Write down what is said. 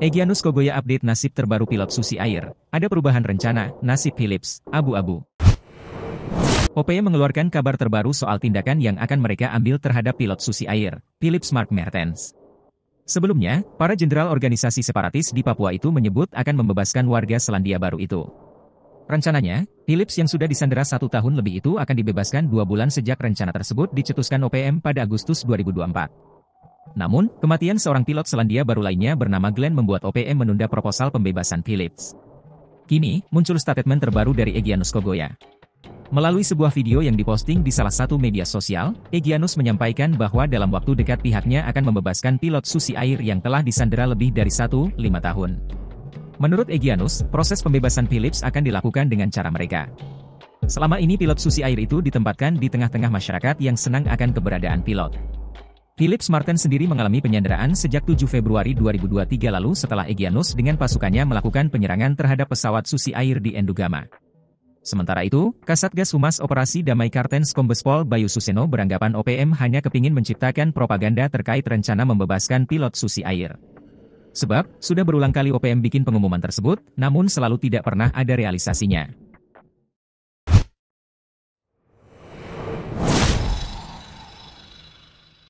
Egyanus Kogoya update nasib terbaru pilot Susi Air. Ada perubahan rencana, nasib Philips, abu-abu. Popeye mengeluarkan kabar terbaru soal tindakan yang akan mereka ambil terhadap pilot Susi Air, Philips Mark Mertens. Sebelumnya, para jenderal organisasi separatis di Papua itu menyebut akan membebaskan warga Selandia Baru itu. Rencananya, Philips yang sudah disandera satu tahun lebih itu akan dibebaskan dua bulan sejak rencana tersebut dicetuskan OPM pada Agustus 2024. Namun, kematian seorang pilot Selandia baru lainnya bernama Glenn membuat OPM menunda proposal pembebasan Phillips. Kini, muncul statement terbaru dari Egyanus Kogoya. Melalui sebuah video yang diposting di salah satu media sosial, Egyanus menyampaikan bahwa dalam waktu dekat pihaknya akan membebaskan pilot Susi Air yang telah disandera lebih dari 1,5 tahun. Menurut Egyanus, proses pembebasan Phillips akan dilakukan dengan cara mereka. Selama ini pilot Susi Air itu ditempatkan di tengah-tengah masyarakat yang senang akan keberadaan pilot. Philips Martin sendiri mengalami penyanderaan sejak 7 Februari 2023 lalu setelah Egyanus dengan pasukannya melakukan penyerangan terhadap pesawat Susi Air di Endugama. Sementara itu, Kasatgas Humas Operasi Damai Kartens Kombespol Bayu Suseno beranggapan OPM hanya kepingin menciptakan propaganda terkait rencana membebaskan pilot Susi Air. Sebab, sudah berulang kali OPM bikin pengumuman tersebut, namun selalu tidak pernah ada realisasinya.